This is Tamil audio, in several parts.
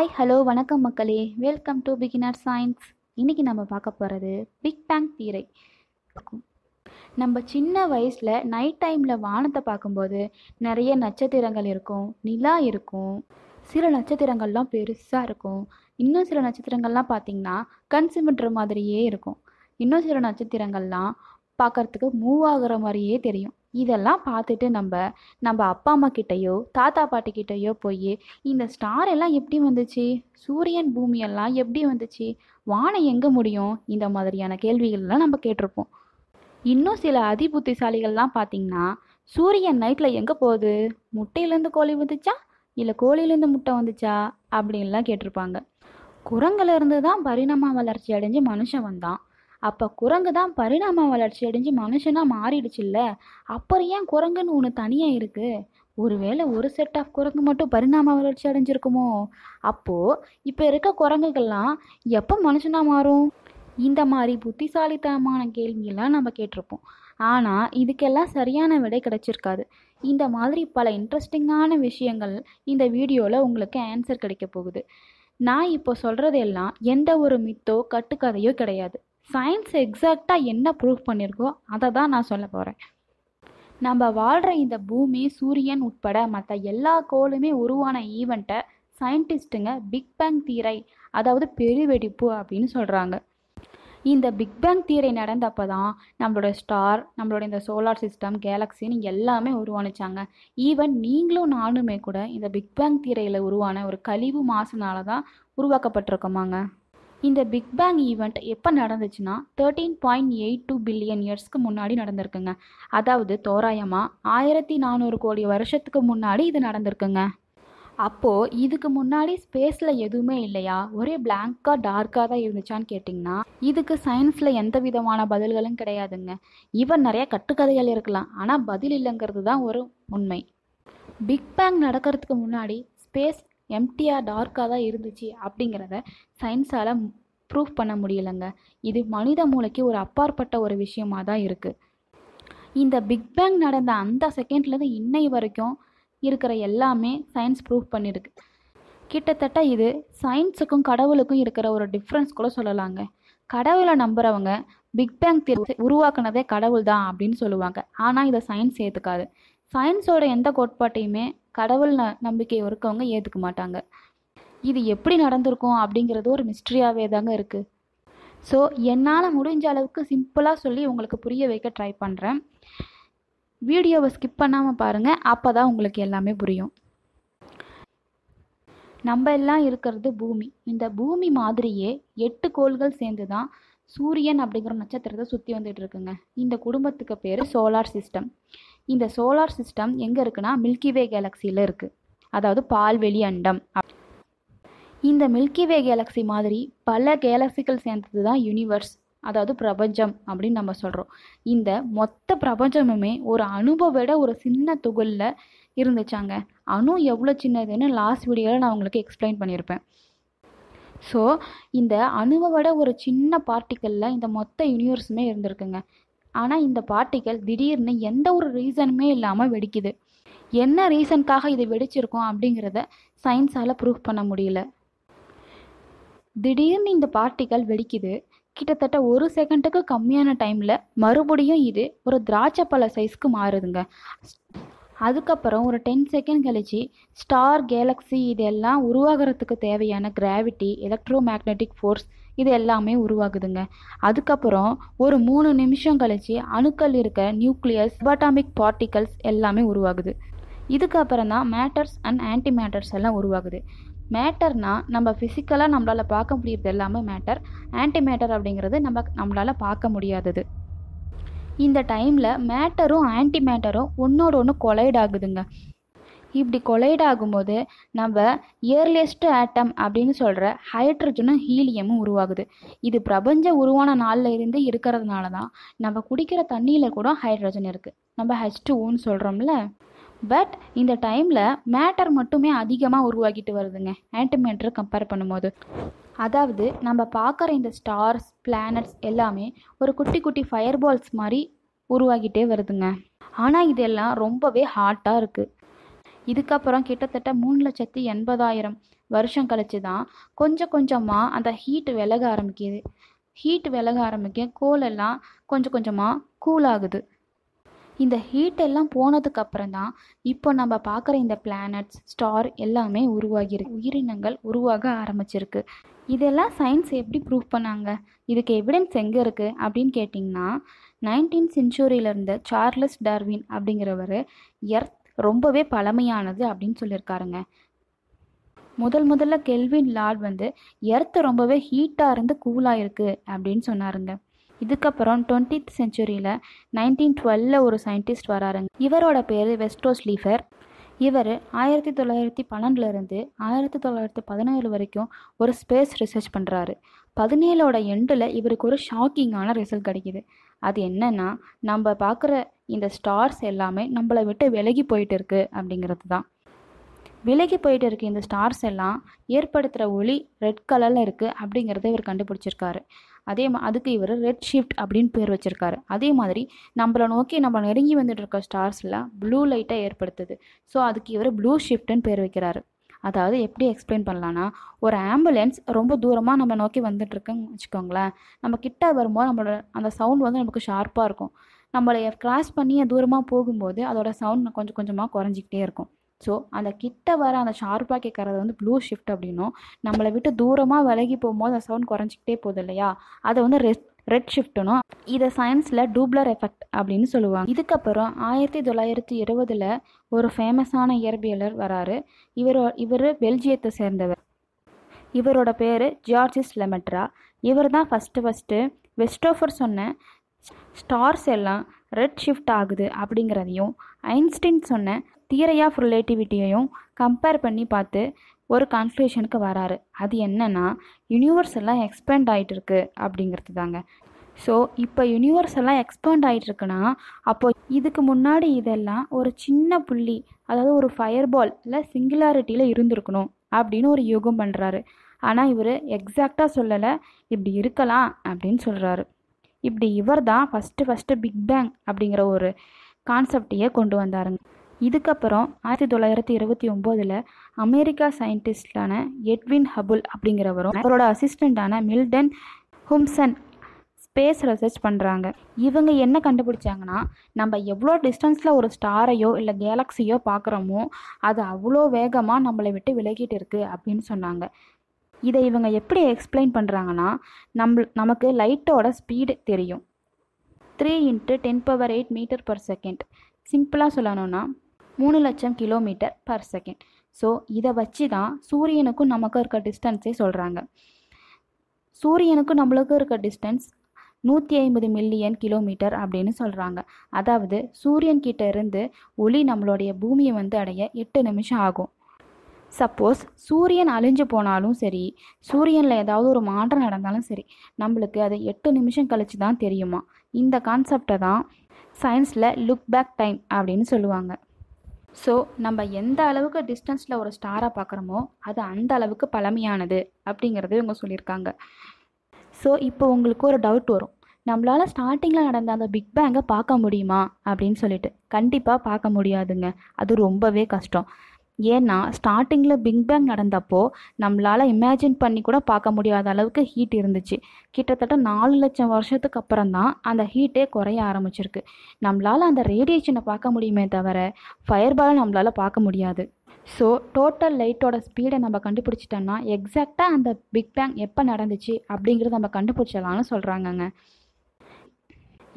ஹாய் ஹலோ வணக்கம் மக்களே வெல்கம் டு பிகினர் சயின்ஸ் இன்றைக்கி நம்ம பார்க்க போகிறது பிக் பேங் தீரை நம்ம சின்ன வயசில் நைட் டைமில் வானத்தை பார்க்கும்போது நிறைய நட்சத்திரங்கள் இருக்கும் நிலா இருக்கும் சில நட்சத்திரங்கள்லாம் பெருசாக இருக்கும் இன்னும் சில நட்சத்திரங்கள்லாம் பார்த்திங்கன்னா கண் சிமிட்ற மாதிரியே இருக்கும் இன்னும் சில நட்சத்திரங்கள்லாம் பார்க்குறதுக்கு மூவ் ஆகிற மாதிரியே தெரியும் இதெல்லாம் பார்த்துட்டு நம்ம நம்ம அப்பா அம்மா கிட்டேயோ தாத்தா பாட்டி கிட்டேயோ போய் இந்த ஸ்டார் எல்லாம் எப்படி வந்துச்சு சூரியன் பூமியெல்லாம் எப்படி வந்துச்சு வானம் எங்கே முடியும் இந்த மாதிரியான கேள்விகள்லாம் நம்ம கேட்டிருப்போம் இன்னும் சில அதி புத்திசாலிகள்லாம் பார்த்திங்கன்னா சூரியன் நைட்டில் எங்கே போகுது முட்டையிலேருந்து கோழி வந்துச்சா இல்லை கோழியிலேருந்து முட்டை வந்துச்சா அப்படின்லாம் கேட்டிருப்பாங்க குரங்கிலிருந்து தான் பரிணாம வளர்ச்சி அடைஞ்சு மனுஷன் வந்தான் அப்போ குரங்கு தான் பரிணாம வளர்ச்சி அடைஞ்சு மனுஷனாக மாறிடுச்சுல்ல அப்புறம் ஏன் குரங்குன்னு ஒன்று தனியாக இருக்குது ஒருவேளை ஒரு செட் ஆஃப் குரங்கு மட்டும் பரிணாம வளர்ச்சி அடைஞ்சிருக்குமோ அப்போது இப்போ இருக்க குரங்குகள்லாம் எப்போ மனுஷனாக மாறும் இந்த மாதிரி புத்திசாலித்தனமான கேள்வியெல்லாம் நம்ம கேட்டிருப்போம் ஆனால் இதுக்கெல்லாம் சரியான விடை கிடைச்சிருக்காது இந்த மாதிரி பல இன்ட்ரெஸ்டிங்கான விஷயங்கள் இந்த வீடியோவில் உங்களுக்கு ஆன்சர் கிடைக்க போகுது நான் இப்போ சொல்கிறது எல்லாம் எந்த ஒரு மித்தோ கட்டுக்கதையோ கிடையாது சயின்ஸ் எக்ஸாக்டாக என்ன ப்ரூவ் பண்ணியிருக்கோ அதை தான் நான் சொல்ல போகிறேன் நம்ம வாழ்கிற இந்த பூமி சூரியன் உட்பட மற்ற எல்லா கோளுமே உருவான ஈவெண்ட்டை சயின்டிஸ்ட்டுங்க பிக் பேங் தீரை அதாவது பெருவெடிப்பு அப்படின்னு சொல்கிறாங்க இந்த பிக் பேங் தீரை நடந்தப்போ தான் நம்மளோட ஸ்டார் நம்மளோட இந்த சோலார் சிஸ்டம் கேலக்சின்னு எல்லாமே உருவானிச்சாங்க ஈவன் நீங்களும் நானுமே கூட இந்த பிக் பேங் தீரையில் உருவான ஒரு கழிவு மாசுனால தான் உருவாக்கப்பட்டிருக்கோமாங்க இந்த பிக் பேங் ஈவெண்ட் எப்போ நடந்துச்சுன்னா thirteen point eight two billion இயர்ஸ்க்கு முன்னாடி நடந்திருக்குங்க அதாவது தோராயமாக ஆயிரத்தி நானூறு கோடி வருஷத்துக்கு முன்னாடி இது நடந்திருக்குங்க அப்போது இதுக்கு முன்னாடி ஸ்பேஸில் எதுவுமே இல்லையா ஒரே பிளாங்காக டார்க்காக தான் இருந்துச்சான்னு கேட்டிங்கன்னா இதுக்கு சயின்ஸில் எந்த விதமான பதில்களும் கிடையாதுங்க ஈவன் நிறைய கட்டுக்கதைகள் இருக்கலாம் ஆனால் பதில் இல்லைங்கிறது தான் ஒரு உண்மை பிக் பேங் நடக்கிறதுக்கு முன்னாடி ஸ்பேஸ் எம்டியாக டார்க்காக தான் இருந்துச்சு அப்படிங்கிறத சயின்ஸால் ப்ரூஃப் பண்ண முடியலைங்க இது மனித மூளைக்கு ஒரு அப்பாற்பட்ட ஒரு விஷயமாக தான் இருக்குது இந்த பிக் நடந்த அந்த செகண்ட்லேருந்து இன்னை வரைக்கும் இருக்கிற எல்லாமே சயின்ஸ் ப்ரூஃப் பண்ணியிருக்கு கிட்டத்தட்ட இது சயின்ஸுக்கும் கடவுளுக்கும் இருக்கிற ஒரு டிஃப்ரென்ஸ் கூட சொல்லலாங்க கடவுளை நம்புகிறவங்க பிக் பேங் உருவாக்குனதே கடவுள் தான் அப்படின்னு சொல்லுவாங்க ஆனால் இதை சயின்ஸ் ஏற்றுக்காது சயின்ஸோட எந்த கோட்பாட்டையுமே கடவுள் ந நம்பிக்கை இருக்கவங்க ஏற்றுக்க மாட்டாங்க இது எப்படி நடந்திருக்கும் அப்படிங்கிறது ஒரு மிஸ்ட்ரியாகவே தாங்க இருக்குது ஸோ என்னால் முடிஞ்ச அளவுக்கு சிம்பிளாக சொல்லி உங்களுக்கு புரிய வைக்க ட்ரை பண்ணுறேன் வீடியோவை ஸ்கிப் பண்ணாமல் பாருங்கள் அப்போ தான் உங்களுக்கு எல்லாமே புரியும் நம்ம எல்லாம் இருக்கிறது பூமி இந்த பூமி மாதிரியே எட்டு கோள்கள் சேர்ந்து தான் சூரியன் அப்படிங்கிற நட்சத்திரத்தை சுற்றி வந்துட்டு இருக்குங்க இந்த குடும்பத்துக்கு பேர் சோலார் சிஸ்டம் இந்த சோலார் சிஸ்டம் எங்கே இருக்குன்னா மில்கிவே கேலக்சியில் இருக்குது அதாவது பால்வெளி அண்டம் இந்த மில்கிவே கேலக்சி மாதிரி பல கேலக்சிகள் சேர்ந்தது தான் யூனிவர்ஸ் அதாவது பிரபஞ்சம் அப்படின்னு நம்ம சொல்கிறோம் இந்த மொத்த பிரபஞ்சமுமே ஒரு அணுவை விட ஒரு சின்ன துகளில் இருந்துச்சாங்க அணு எவ்வளோ சின்னதுன்னு லாஸ்ட் வீடியோவில் நான் உங்களுக்கு எக்ஸ்பிளைன் பண்ணியிருப்பேன் ஸோ இந்த அணுவை விட ஒரு சின்ன பார்ட்டிக்கலில் இந்த மொத்த யூனிவர்ஸுமே இருந்திருக்குங்க ஆனால் இந்த பார்ட்டிகள் திடீர்னு எந்த ஒரு ரீசனுமே இல்லாமல் வெடிக்குது என்ன ரீசனுக்காக இதை வெடிச்சிருக்கோம் அப்படிங்கிறத சயின்ஸால் ப்ரூவ் பண்ண முடியல திடீர்னு இந்த பார்ட்டிகள் வெடிக்குது கிட்டத்தட்ட ஒரு செகண்டுக்கு கம்மியான டைமில் மறுபடியும் இது ஒரு திராட்சை பழ சைஸ்க்கு மாறுதுங்க அதுக்கப்புறம் ஒரு டென் செகண்ட் கழிச்சு ஸ்டார் கேலக்ஸி இதெல்லாம் உருவாகிறதுக்கு தேவையான கிராவிட்டி எலக்ட்ரோ மேக்னட்டிக் ஃபோர்ஸ் இது எல்லாமே உருவாகுதுங்க அதுக்கப்புறம் ஒரு மூணு நிமிஷம் கழித்து அணுக்கள் இருக்க நியூக்ளியஸ் பட்டாமிக் பார்ட்டிகல்ஸ் எல்லாமே உருவாகுது இதுக்கப்புறம் தான் மேட்டர்ஸ் அண்ட் ஆன்டி மேட்டர்ஸ் எல்லாம் உருவாகுது மேட்டர்னா நம்ம ஃபிசிக்கலாக நம்மளால் பார்க்க முடியறது எல்லாமே மேட்டர் ஆன்டி மேட்டர் அப்படிங்கிறது நம்ம நம்மளால் பார்க்க முடியாதது இந்த டைமில் மேட்டரும் ஆன்டி மேட்டரும் ஒன்றோட ஒன்று கொலைட் ஆகுதுங்க இப்படி கொலைட் ஆகும்போது நம்ம இயர்லியஸ்ட் ஆட்டம் அப்படின்னு சொல்கிற ஹைட்ரஜனும் ஹீலியமும் உருவாகுது இது பிரபஞ்ச உருவான நாளில் இருந்து இருக்கிறதுனால தான் நம்ம குடிக்கிற தண்ணியில் கூட ஹைட்ரஜன் இருக்குது நம்ம ஹெச் டூன்னு சொல்கிறோம்ல பட் இந்த டைமில் மேட்டர் மட்டுமே அதிகமாக உருவாகிட்டு வருதுங்க ஆன்டிமேட்டர் கம்பேர் பண்ணும்போது அதாவது நம்ம பார்க்குற இந்த ஸ்டார்ஸ் பிளானட்ஸ் எல்லாமே ஒரு குட்டி குட்டி ஃபயர் பால்ஸ் மாதிரி உருவாகிட்டே வருதுங்க ஆனால் இதெல்லாம் ரொம்பவே ஹாட்டாக இருக்குது இதுக்கப்புறம் கிட்டத்தட்ட மூணு லட்சத்தி எண்பதாயிரம் வருஷம் கழிச்சு தான் கொஞ்சம் கொஞ்சமாக அந்த ஹீட் விலக ஆரம்பிக்குது ஹீட் விலக ஆரம்பிக்க எல்லாம் கொஞ்சம் கொஞ்சமாக கூல் ஆகுது இந்த ஹீட் எல்லாம் போனதுக்கு அப்புறம் தான் இப்போ நம்ம பார்க்குற இந்த பிளானட்ஸ் ஸ்டார் எல்லாமே உருவாகியிருக்கு உயிரினங்கள் உருவாக ஆரம்பிச்சிருக்கு இதெல்லாம் சயின்ஸ் எப்படி ப்ரூவ் பண்ணாங்க இதுக்கு எவிடன்ஸ் எங்கே இருக்குது அப்படின்னு கேட்டிங்கன்னா நைன்டீன் இருந்த சார்லஸ் டார்வின் அப்படிங்கிறவர் எர்த் ரொம்பவே பழமையானது அப்படின்னு சொல்லியிருக்காருங்க முதல் முதல்ல கெல்வின் லார்ட் வந்து எர்த்து ரொம்பவே ஹீட்டாக இருந்து கூலாக இருக்குது அப்படின்னு சொன்னாருங்க இதுக்கப்புறம் டுவெண்ட்டித் செஞ்சுரியில் நைன்டீன் டுவெல்ல ஒரு சயின்டிஸ்ட் வராருங்க இவரோட பேர் வெஸ்டோஸ் லீஃபர் இவர் ஆயிரத்தி தொள்ளாயிரத்தி பன்னெண்டுலேருந்து ஆயிரத்தி தொள்ளாயிரத்தி பதினேழு வரைக்கும் ஒரு ஸ்பேஸ் ரிசர்ச் பண்ணுறாரு பதினேழோட எண்டில் இவருக்கு ஒரு ஷாக்கிங்கான ரிசல்ட் கிடைக்கிது அது என்னன்னா நம்ம பார்க்குற இந்த ஸ்டார்ஸ் எல்லாமே நம்மளை விட்டு விலகி போயிட்டு இருக்குது அப்படிங்கிறது தான் விலகி போயிட்டு இருக்க இந்த ஸ்டார்ஸ் எல்லாம் ஏற்படுத்துகிற ஒளி ரெட் கலரில் இருக்குது அப்படிங்கிறத இவர் கண்டுபிடிச்சிருக்காரு அதே மா அதுக்கு இவர் ரெட் ஷிஃப்ட் அப்படின்னு பேர் வச்சுருக்காரு அதே மாதிரி நம்மளை நோக்கி நம்ம நெருங்கி வந்துட்டு இருக்க ஸ்டார்ஸ்லாம் ப்ளூ லைட்டாக ஏற்படுத்துது ஸோ அதுக்கு இவர் ப்ளூ ஷிஃப்ட்னு பேர் வைக்கிறாரு அதாவது எப்படி எக்ஸ்பிளைன் பண்ணலான்னா ஒரு ஆம்புலன்ஸ் ரொம்ப தூரமாக நம்ம நோக்கி வந்துட்டுருக்குன்னு வச்சுக்கோங்களேன் நம்ம கிட்ட வரும்போது நம்மளோட அந்த சவுண்ட் வந்து நமக்கு ஷார்ப்பாக இருக்கும் நம்மளை கிராஸ் பண்ணி தூரமாக போகும்போது அதோட சவுண்ட் கொஞ்சம் கொஞ்சமாக குறைஞ்சிக்கிட்டே இருக்கும் ஸோ அந்த கிட்ட வர அந்த ஷார்ப்பாக கேட்குறது வந்து ப்ளூ ஷிஃப்ட் அப்படின்னும் நம்மளை விட்டு தூரமாக விலகி போகும்போது அந்த சவுண்ட் குறைஞ்சிக்கிட்டே போகுது இல்லையா அதை வந்து ரெஸ்ட் ரெட் ஷிஃப்ட்னு இதை சயின்ஸில் டூப்ளர் எஃபெக்ட் அப்படின்னு சொல்லுவாங்க இதுக்கப்புறம் ஆயிரத்தி தொள்ளாயிரத்தி இருபதில் ஒரு ஃபேமஸான இயற்பியலர் வராரு இவர் இவர் பெல்ஜியத்தை சேர்ந்தவர் இவரோட பேர் ஜார்ஜிஸ் லெமெட்ரா இவர் தான் ஃபஸ்ட்டு ஃபஸ்ட்டு வெஸ்டோஃபர் சொன்ன ஸ்டார்ஸ் எல்லாம் ரெட் ஷிஃப்ட் ஆகுது அப்படிங்கிறதையும் ஐன்ஸ்டீன் சொன்ன தியரி ஆஃப் ரிலேட்டிவிட்டியையும் கம்பேர் பண்ணி பார்த்து ஒரு கன்க்ளூஷனுக்கு வராரு அது என்னென்னா யூனிவர்ஸ் எல்லாம் எக்ஸ்பேண்ட் ஆகிட்டு இருக்கு அப்படிங்கிறது தாங்க ஸோ இப்போ யூனிவர்ஸ் எல்லாம் எக்ஸ்பேண்ட் இருக்குன்னா அப்போது இதுக்கு முன்னாடி இதெல்லாம் ஒரு சின்ன புள்ளி அதாவது ஒரு ஃபயர் பால் இல்லை சிங்குலாரிட்டியில் இருந்திருக்கணும் அப்படின்னு ஒரு யோகம் பண்ணுறாரு ஆனால் இவர் எக்ஸாக்டாக சொல்லலை இப்படி இருக்கலாம் அப்படின்னு சொல்கிறாரு இப்படி இவர் தான் ஃபஸ்ட்டு ஃபஸ்ட்டு பிக் பேங் அப்படிங்கிற ஒரு கான்செப்டையே கொண்டு வந்தாருங்க இதுக்கப்புறம் ஆயிரத்தி தொள்ளாயிரத்தி இருபத்தி ஒம்போதில் அமெரிக்கா சயின்டிஸ்டான எட்வின் ஹபுல் அப்படிங்கிறவரும் அவரோட அசிஸ்டண்டான மில்டன் ஹும்சன் ஸ்பேஸ் ரிசர்ச் பண்ணுறாங்க இவங்க என்ன கண்டுபிடிச்சாங்கன்னா நம்ம எவ்வளோ டிஸ்டன்ஸில் ஒரு ஸ்டாரையோ இல்லை கேலக்ஸியோ பார்க்குறோமோ அது அவ்வளோ வேகமாக நம்மளை விட்டு விலகிட்டு இருக்குது அப்படின்னு சொன்னாங்க இதை இவங்க எப்படி எக்ஸ்பிளைன் பண்ணுறாங்கன்னா நம்ம நமக்கு லைட்டோட ஸ்பீடு தெரியும் three into ten power eight metre per second சிம்பிளாக சொல்லணும்னா மூணு லட்சம் கிலோமீட்டர் பர் செகண்ட் ஸோ இதை வச்சு தான் சூரியனுக்கும் நமக்கும் இருக்க டிஸ்டன்ஸே சொல்கிறாங்க சூரியனுக்கும் நம்மளுக்கும் இருக்க டிஸ்டன்ஸ் நூற்றி ஐம்பது மில்லியன் கிலோமீட்டர் அப்படின்னு சொல்கிறாங்க அதாவது சூரியன் கிட்ட இருந்து ஒளி நம்மளுடைய பூமியை வந்து அடைய எட்டு நிமிஷம் ஆகும் சப்போஸ் சூரியன் அழிஞ்சு போனாலும் சரி சூரியனில் ஏதாவது ஒரு மாற்றம் நடந்தாலும் சரி நம்மளுக்கு அது எட்டு நிமிஷம் கழிச்சு தான் தெரியுமா இந்த கான்செப்டை தான் சயின்ஸில் லுக் பேக் டைம் அப்படின்னு சொல்லுவாங்க ஸோ நம்ம எந்த அளவுக்கு டிஸ்டன்ஸில் ஒரு ஸ்டாராக பார்க்குறோமோ அது அந்த அளவுக்கு பழமையானது அப்படிங்கிறது இவங்க சொல்லியிருக்காங்க ஸோ இப்போ உங்களுக்கு ஒரு டவுட் வரும் நம்மளால் ஸ்டார்டிங்கில் நடந்த அந்த பிக் பேங்கை பார்க்க முடியுமா அப்படின்னு சொல்லிட்டு கண்டிப்பாக பார்க்க முடியாதுங்க அது ரொம்பவே கஷ்டம் ஏன்னா ஸ்டார்டிங்கில் பிக் பேங் நடந்தப்போ நம்மளால் இமேஜின் பண்ணி கூட பார்க்க முடியாத அளவுக்கு ஹீட் இருந்துச்சு கிட்டத்தட்ட நாலு லட்சம் வருஷத்துக்கு அப்புறம் தான் அந்த ஹீட்டே குறைய ஆரம்பிச்சிருக்கு நம்மளால் அந்த ரேடியேஷனை பார்க்க முடியுமே தவிர ஃபயர்பாலை நம்மளால் பார்க்க முடியாது ஸோ டோட்டல் லைட்டோட ஸ்பீடை நம்ம கண்டுபிடிச்சிட்டோம்னா எக்ஸாக்டாக அந்த பிக் பேங் எப்போ நடந்துச்சு அப்படிங்கிறத நம்ம கண்டுபிடிச்சிடலாம்னு சொல்கிறாங்கங்க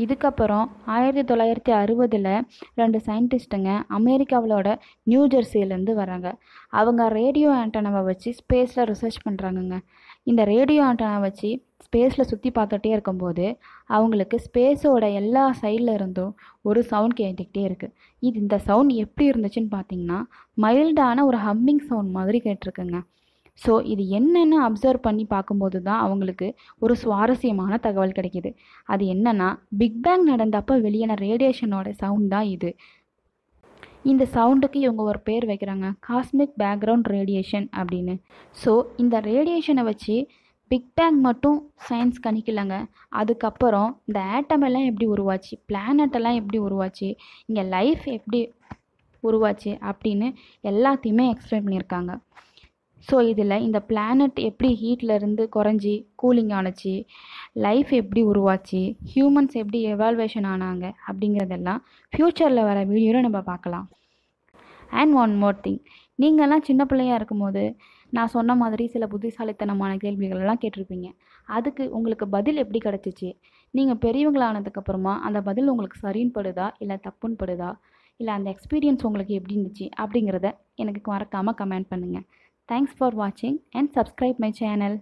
இதுக்கப்புறம் ஆயிரத்தி தொள்ளாயிரத்தி அறுபதில் ரெண்டு சயின்டிஸ்ட்டுங்க அமெரிக்காவிலோட நியூ ஜெர்சியிலேருந்து வராங்க அவங்க ரேடியோ ஆண்டனாவை வச்சு ஸ்பேஸில் ரிசர்ச் பண்ணுறாங்கங்க இந்த ரேடியோ ஆண்டனாவை வச்சு ஸ்பேஸில் சுற்றி பார்த்துட்டே இருக்கும்போது அவங்களுக்கு ஸ்பேஸோட எல்லா சைடில் இருந்தும் ஒரு சவுண்ட் கேட்டுக்கிட்டே இருக்குது இது இந்த சவுண்ட் எப்படி இருந்துச்சுன்னு பார்த்தீங்கன்னா மைல்டான ஒரு ஹம்மிங் சவுண்ட் மாதிரி கேட்டிருக்குங்க ஸோ இது என்னென்னு அப்சர்வ் பண்ணி பார்க்கும்போது தான் அவங்களுக்கு ஒரு சுவாரஸ்யமான தகவல் கிடைக்கிது அது என்னென்னா பிக் பேங் நடந்தப்போ வெளியான ரேடியேஷனோட சவுண்ட் தான் இது இந்த சவுண்டுக்கு இவங்க ஒரு பேர் வைக்கிறாங்க காஸ்மிக் பேக்ரவுண்ட் ரேடியேஷன் அப்படின்னு ஸோ இந்த ரேடியேஷனை வச்சு பிக் பேங் மட்டும் சயின்ஸ் கணிக்கலைங்க அதுக்கப்புறம் இந்த ஆட்டம் எல்லாம் எப்படி உருவாச்சு பிளானட்டெல்லாம் எப்படி உருவாச்சு இங்கே லைஃப் எப்படி உருவாச்சு அப்படின்னு எல்லாத்தையுமே எக்ஸ்பிளைன் பண்ணியிருக்காங்க ஸோ இதில் இந்த பிளானட் எப்படி ஹீட்லேருந்து குறைஞ்சி கூலிங் ஆணுச்சு லைஃப் எப்படி உருவாச்சு ஹியூமன்ஸ் எப்படி எவால்வேஷன் ஆனாங்க அப்படிங்கிறதெல்லாம் ஃப்யூச்சரில் வர வீடியோவில் நம்ம பார்க்கலாம் அண்ட் ஒன் மோர் திங் நீங்கள்லாம் சின்ன பிள்ளையாக இருக்கும்போது நான் சொன்ன மாதிரி சில புத்திசாலித்தனமான கேள்விகளெல்லாம் கேட்டிருப்பீங்க அதுக்கு உங்களுக்கு பதில் எப்படி கிடச்சிச்சு நீங்கள் பெரியவங்களானதுக்கப்புறமா அந்த பதில் உங்களுக்கு சரின்னு படுதா இல்லை தப்புன்னு படுதா இல்லை அந்த எக்ஸ்பீரியன்ஸ் உங்களுக்கு எப்படி இருந்துச்சு அப்படிங்கிறத எனக்கு மறக்காமல் கமெண்ட் பண்ணுங்கள் Thanks for watching and subscribe my channel.